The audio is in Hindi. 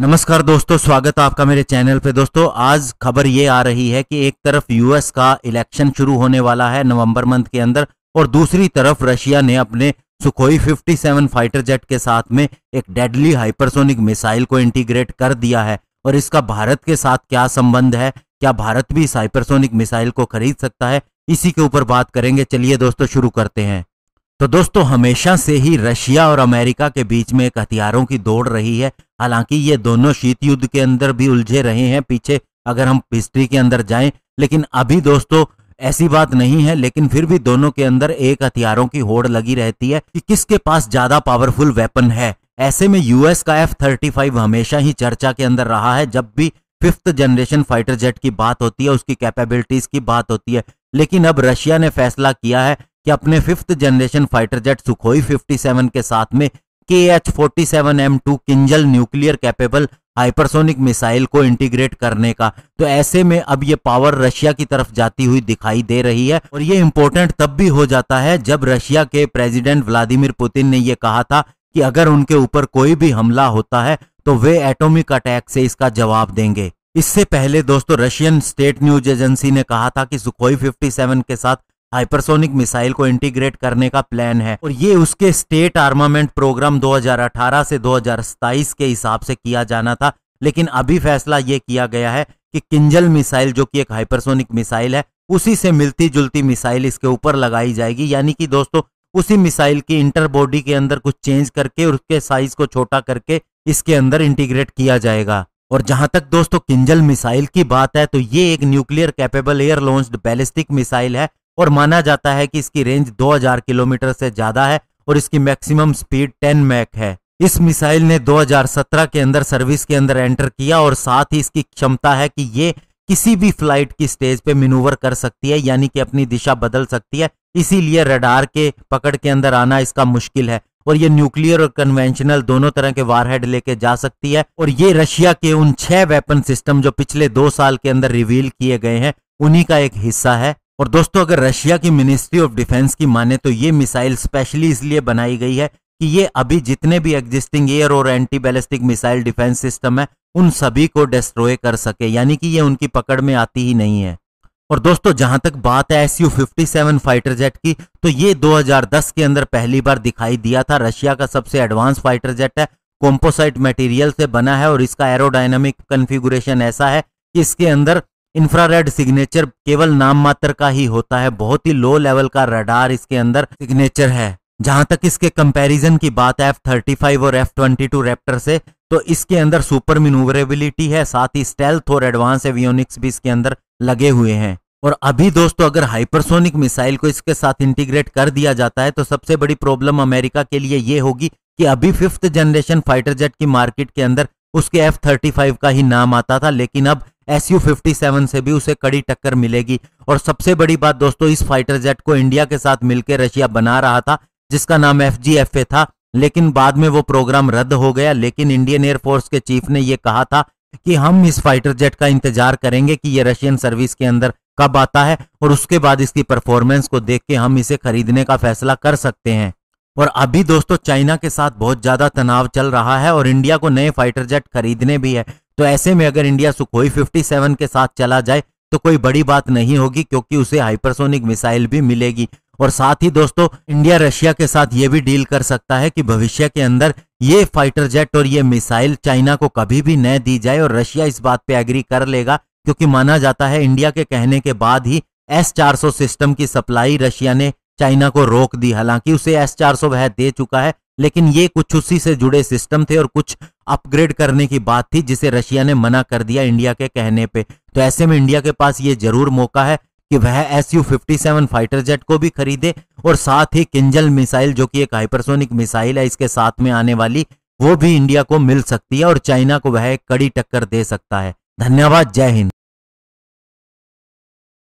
नमस्कार दोस्तों स्वागत है आपका मेरे चैनल पे दोस्तों आज खबर ये आ रही है कि एक तरफ यूएस का इलेक्शन शुरू होने वाला है नवंबर मंथ के अंदर और दूसरी तरफ रशिया ने अपने सुखोई 57 फाइटर जेट के साथ में एक डेडली हाइपरसोनिक मिसाइल को इंटीग्रेट कर दिया है और इसका भारत के साथ क्या संबंध है क्या भारत भी इस हाइपरसोनिक मिसाइल को खरीद सकता है इसी के ऊपर बात करेंगे चलिए दोस्तों शुरू करते हैं तो दोस्तों हमेशा से ही रशिया और अमेरिका के बीच में एक हथियारों की दौड़ रही है हालांकि ये दोनों शीत युद्ध के अंदर भी उलझे रहे हैं पीछे अगर हम हिस्ट्री के अंदर जाएं लेकिन अभी दोस्तों ऐसी बात नहीं है लेकिन फिर भी दोनों के अंदर एक हथियारों की होड़ लगी रहती है कि किसके पास ज्यादा पावरफुल वेपन है ऐसे में यूएस का एफ थर्टी फाइव हमेशा ही चर्चा के अंदर रहा है जब भी फिफ्थ जनरेशन फाइटर जेट की बात होती है उसकी कैपेबिलिटीज की बात होती है लेकिन अब रशिया ने फैसला किया है कि अपने fifth generation fighter jet Sukhoi 57 के साथ में K H forty Kinzhal nuclear capable hypersonic missile को इंटीग्रेट करने का तो ऐसे में अब ये पावर रशिया की तरफ जाती हुई दिखाई दे रही है और ये इम्पोर्टेंट तब भी हो जाता है जब रशिया के प्रेसिडेंट व्लादिमीर पुतिन ने यह कहा था कि अगर उनके ऊपर कोई भी हमला होता है तो वे एटॉमिक अटैक से इसका जवाब देंगे इससे पहले दोस्तों रशियन स्टेट न्यूज एजेंसी ने कहा था कि सुखोई 57 के साथ हाइपरसोनिक मिसाइल को इंटीग्रेट करने का प्लान है और ये उसके स्टेट आर्मामेंट प्रोग्राम 2018 से 2027 के हिसाब से किया जाना था लेकिन अभी फैसला ये किया गया है कि किंजल मिसाइल जो कि एक हाइपरसोनिक मिसाइल है उसी से मिलती जुलती मिसाइल इसके ऊपर लगाई जाएगी यानी कि दोस्तों उसी मिसाइल की इंटर बॉडी के अंदर कुछ चेंज करके और उसके साइज को छोटा करके इसके अंदर इंटीग्रेट किया जाएगा और जहां तक दोस्तों किंजल मिसाइल की बात है तो ये एक nuclear capable air launched ballistic missile है और माना जाता है कि इसकी रेंज 2000 किलोमीटर से ज्यादा है और इसकी मैक्सिमम स्पीड 10 मैक है इस मिसाइल ने 2017 के अंदर सर्विस के अंदर एंटर किया और साथ ही इसकी क्षमता है कि ये किसी भी फ्लाइट की स्टेज पे मिनूवर कर सकती है यानी कि अपनी दिशा बदल सकती है इसीलिए रडार के पकड़ के अंदर आना इसका मुश्किल है और ये न्यूक्लियर और कन्वेंशनल दोनों तरह के वारहेड लेके जा सकती है और ये रशिया के उन छह वेपन सिस्टम जो पिछले दो साल के अंदर रिवील किए गए हैं उन्हीं का एक हिस्सा है और दोस्तों अगर रशिया की मिनिस्ट्री ऑफ डिफेंस की माने तो ये मिसाइल स्पेशली इसलिए बनाई गई है कि ये अभी जितने भी एग्जिस्टिंग एयर और anti ballistic missile defence system है उन सभी को डिस्ट्रॉय कर सके यानी कि ये उनकी पकड़ में आती ही नहीं है और दोस्तों जहां तक बात है S U fifty seven fighter jet की तो ये 2010 के अंदर पहली बार दिखाई दिया था रशिया का सबसे एडवांस फाइटर जेट है कॉम्पोसाइट मटेरियल से बना है और इसका एरोडायनामिक कन्फिगुरेशन ऐसा है कि इसके अंदर इंफ्रारेड सिग्नेचर केवल नाम मात्र का ही होता है बहुत ही लो लेवल का रडार इसके अंदर सिग्नेचर है जहां तक इसके कंपैरिजन की बात है एफ थर्टी फाइव और एफ ट्वेंटी टू रेप्टर से तो इसके अंदर सुपर मिनूवरेबिलिटी है साथ ही स्टेल्थ और एडवांस एवियोनिक्स भी इसके अंदर लगे हुए हैं और अभी दोस्तों अगर हाइपरसोनिक मिसाइल को इसके साथ इंटीग्रेट कर दिया जाता है तो सबसे बड़ी प्रॉब्लम अमेरिका के लिए ये होगी कि अभी फिफ्थ जनरेशन फाइटर जेट की मार्केट के अंदर उसके एफ थर्टी फाइव का ही नाम आता था लेकिन अब एस यू फिफ्टी सेवन से भी उसे कड़ी टक्कर मिलेगी और सबसे बड़ी बात दोस्तों इस फाइटर जेट को इंडिया के साथ मिलकर रशिया बना रहा था जिसका नाम एफ जी एफ ए था लेकिन बाद में वो प्रोग्राम रद्द हो गया लेकिन इंडियन एयरफोर्स के चीफ ने यह कहा था कि हम इस फाइटर जेट का इंतजार करेंगे कि यह रशियन सर्विस के अंदर कब आता है और उसके बाद इसकी परफॉर्मेंस को देख के हम इसे खरीदने का फैसला कर सकते हैं और अभी दोस्तों चाइना के साथ बहुत ज्यादा तनाव चल रहा है और इंडिया को नए फाइटर जेट खरीदने भी है तो ऐसे में अगर इंडिया सुखोई 57 के साथ चला जाए तो कोई बड़ी बात नहीं होगी क्योंकि उसे हाइपरसोनिक मिसाइल भी मिलेगी और साथ ही दोस्तों इंडिया रशिया के साथ ये भी डील कर सकता है कि भविष्य के अंदर ये फाइटर जेट और ये मिसाइल चाइना को कभी भी न दी जाए और रशिया इस बात पे एग्री कर लेगा क्योंकि माना जाता है इंडिया के कहने के बाद ही एस 400 सिस्टम की सप्लाई रशिया ने चाइना को रोक दी हालांकि उसे एस 400 वह दे चुका है लेकिन ये कुछ उसी से जुड़े सिस्टम थे और कुछ अपग्रेड करने की बात थी जिसे रशिया ने मना कर दिया इंडिया के कहने पे तो ऐसे में इंडिया के पास ये जरूर मौका है कि वह S U fifty seven fighter jet को भी खरीदे और साथ ही किंजल मिसाइल जो कि एक हाइपरसोनिक मिसाइल है इसके साथ में आने वाली वो भी इंडिया को मिल सकती है और चाइना को वह एक कड़ी टक्कर दे सकता है धन्यवाद जय हिंद